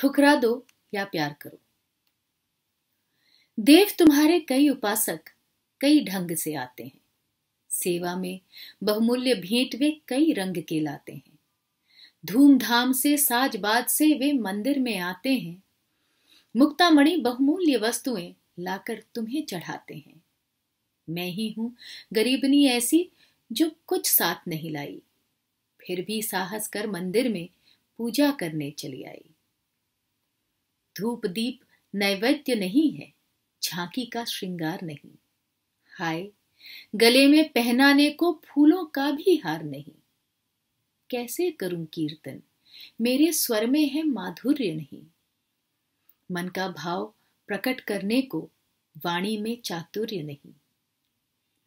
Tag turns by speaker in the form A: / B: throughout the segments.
A: ठुकरा दो या प्यार करो देव तुम्हारे कई उपासक कई ढंग से आते हैं सेवा में बहुमूल्य भेंट वे कई रंग के लाते हैं धूमधाम से साजबाज से वे मंदिर में आते हैं मुक्तामणि बहुमूल्य वस्तुएं लाकर तुम्हें चढ़ाते हैं मैं ही हूं गरीबनी ऐसी जो कुछ साथ नहीं लाई फिर भी साहस कर मंदिर में पूजा करने चली आई धूप दीप नैवेद्य नहीं है झांकी का श्रृंगार नहीं हाय गले में पहनाने को फूलों का भी हार नहीं कैसे करूं कीर्तन मेरे स्वर में है माधुर्य नहीं मन का भाव प्रकट करने को वाणी में चातुर्य नहीं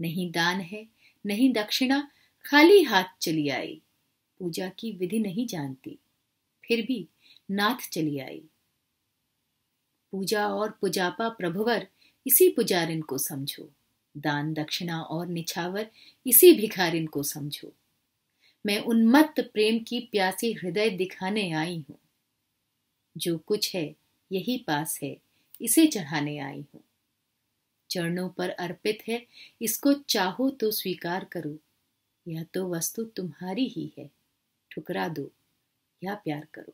A: नहीं दान है नहीं दक्षिणा खाली हाथ चली आई पूजा की विधि नहीं जानती फिर भी नाथ चली आई पूजा और पुजापा प्रभुवर इसी पुजारिन को समझो दान दक्षिणा और निछावर इसी भिखारिन को समझो मैं उन्मत्त प्रेम की प्यासी हृदय दिखाने आई हूं जो कुछ है यही पास है इसे चढ़ाने आई हूं चरणों पर अर्पित है इसको चाहो तो स्वीकार करो यह तो वस्तु तुम्हारी ही है ठुकरा दो या प्यार करो